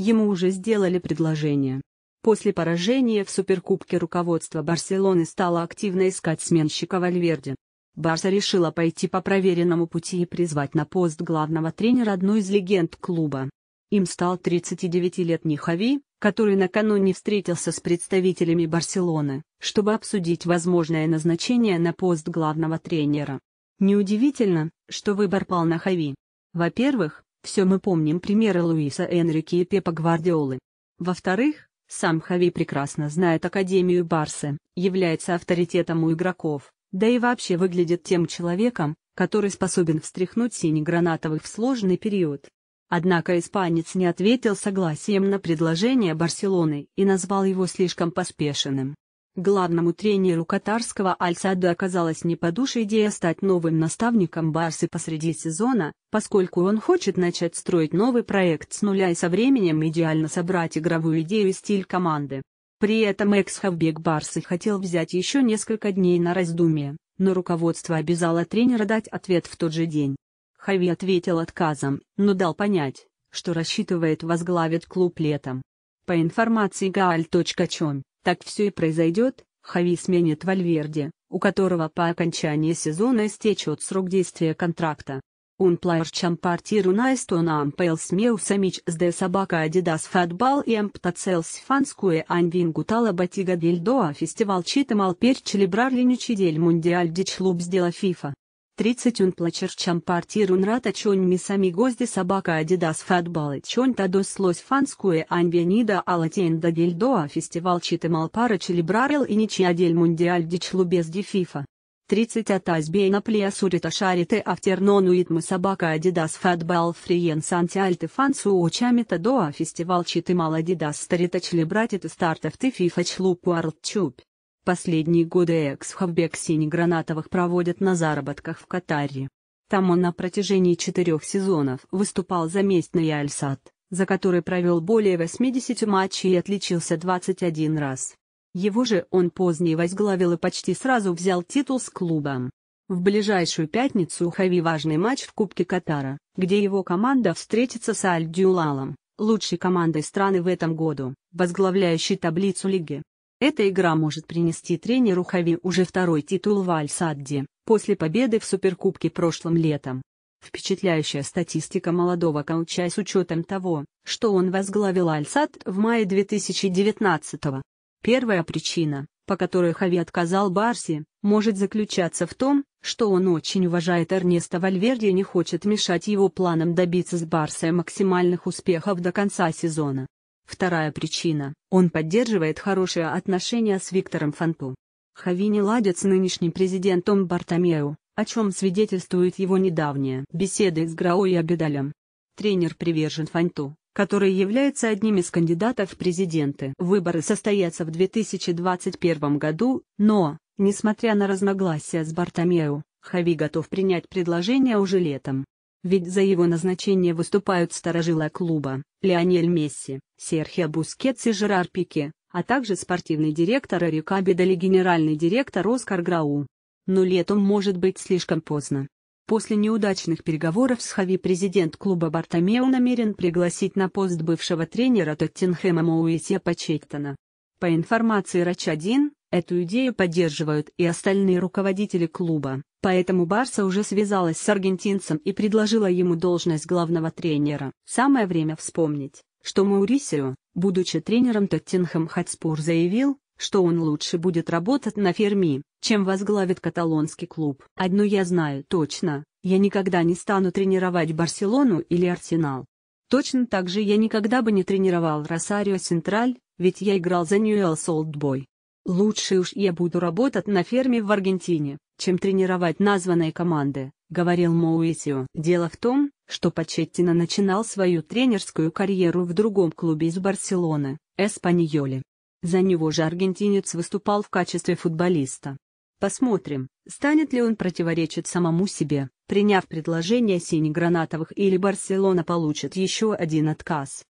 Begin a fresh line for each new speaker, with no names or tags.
Ему уже сделали предложение. После поражения в Суперкубке руководство Барселоны стало активно искать сменщика Вальверде. Барса решила пойти по проверенному пути и призвать на пост главного тренера одну из легенд клуба. Им стал 39-летний Хави, который накануне встретился с представителями Барселоны, чтобы обсудить возможное назначение на пост главного тренера. Неудивительно, что выбор пал на Хави. Во-первых, все мы помним примеры Луиса Энрике и Пепа Гвардиолы. Во-вторых, сам Хави прекрасно знает Академию Барсы, является авторитетом у игроков, да и вообще выглядит тем человеком, который способен встряхнуть сине-гранатовых в сложный период. Однако испанец не ответил согласием на предложение Барселоны и назвал его слишком поспешенным. Главному тренеру катарского Аль-Сада оказалась не по душе идея стать новым наставником Барсы посреди сезона, поскольку он хочет начать строить новый проект с нуля и со временем идеально собрать игровую идею и стиль команды. При этом экс-хавбек Барсы хотел взять еще несколько дней на раздумие, но руководство обязало тренера дать ответ в тот же день. Хави ответил отказом, но дал понять, что рассчитывает возглавить клуб летом. По информации gaal.com так все и произойдет, Хави сменит Вальверде, у которого по окончании сезона истечет срок действия контракта. Он Un plašam par tiruna estonām pelsmieu с de sabaka Adidas Fatbal и Amptacels Fanskue Anvingu Talabatiga Dildoa фестивал Читамал Перчили Брарлиничи Дель Мундиаль Дичлуб сдела ФИФА. 31 плачерчам партиру унрата чонь мис гозди собака адидас фатбалы чонь тадос лось фанскуе аньбенида алатенда гильдоа фестивал читымал пара челебрарил и ничья дель мундиаль дич лубез де фифа. 30 азбей на плеасурита шарите автернону итмы собака адидас фатбал фриен санти альты фансу очами тадоа фестивал читымал адидас старита челебратит и стартов ты фифа члупу арлчубь. Последние годы экс-хавбек сине-гранатовых проводят на заработках в Катаре. Там он на протяжении четырех сезонов выступал за месть на за который провел более 80 матчей и отличился 21 раз. Его же он позднее возглавил и почти сразу взял титул с клубом. В ближайшую пятницу у Хави важный матч в Кубке Катара, где его команда встретится с Аль-Дюлалом, лучшей командой страны в этом году, возглавляющей таблицу лиги. Эта игра может принести тренеру Хави уже второй титул в аль после победы в Суперкубке прошлым летом. Впечатляющая статистика молодого коуча с учетом того, что он возглавил Альсад в мае 2019 -го. Первая причина, по которой Хави отказал Барси, может заключаться в том, что он очень уважает Эрнеста Вальверди и не хочет мешать его планам добиться с Барсой максимальных успехов до конца сезона. Вторая причина – он поддерживает хорошие отношения с Виктором Фанту. Хави не ладят с нынешним президентом Бартомеу, о чем свидетельствует его недавние беседы с Грау и Абедалем. Тренер привержен Фанту, который является одним из кандидатов в президенты. Выборы состоятся в 2021 году, но, несмотря на разногласия с Бартомеу, Хави готов принять предложение уже летом. Ведь за его назначение выступают старожилы клуба, Леонель Месси, Серхио Бускетс и Жерар Пике, а также спортивный директор Эрика Бедали генеральный директор Оскар Грау. Но летом может быть слишком поздно. После неудачных переговоров с Хави президент клуба Бартомео намерен пригласить на пост бывшего тренера Тоттенхэма Моуисия Пачеттона. По информации Рач-1, эту идею поддерживают и остальные руководители клуба. Поэтому Барса уже связалась с аргентинцем и предложила ему должность главного тренера. Самое время вспомнить, что Маурисио, будучи тренером Тоттенхэм Хатспур, заявил, что он лучше будет работать на ферме, чем возглавит каталонский клуб. Одно я знаю точно, я никогда не стану тренировать Барселону или Арсенал. Точно так же я никогда бы не тренировал Росарио Централь, ведь я играл за Ньюэлл Солдбой. Лучше уж я буду работать на ферме в Аргентине, чем тренировать названные команды, говорил Моуисио. Дело в том, что Почеттино начинал свою тренерскую карьеру в другом клубе из Барселоны, Эспаньоле. За него же аргентинец выступал в качестве футболиста. Посмотрим, станет ли он противоречить самому себе, приняв предложение сине-гранатовых или Барселона получит еще один отказ.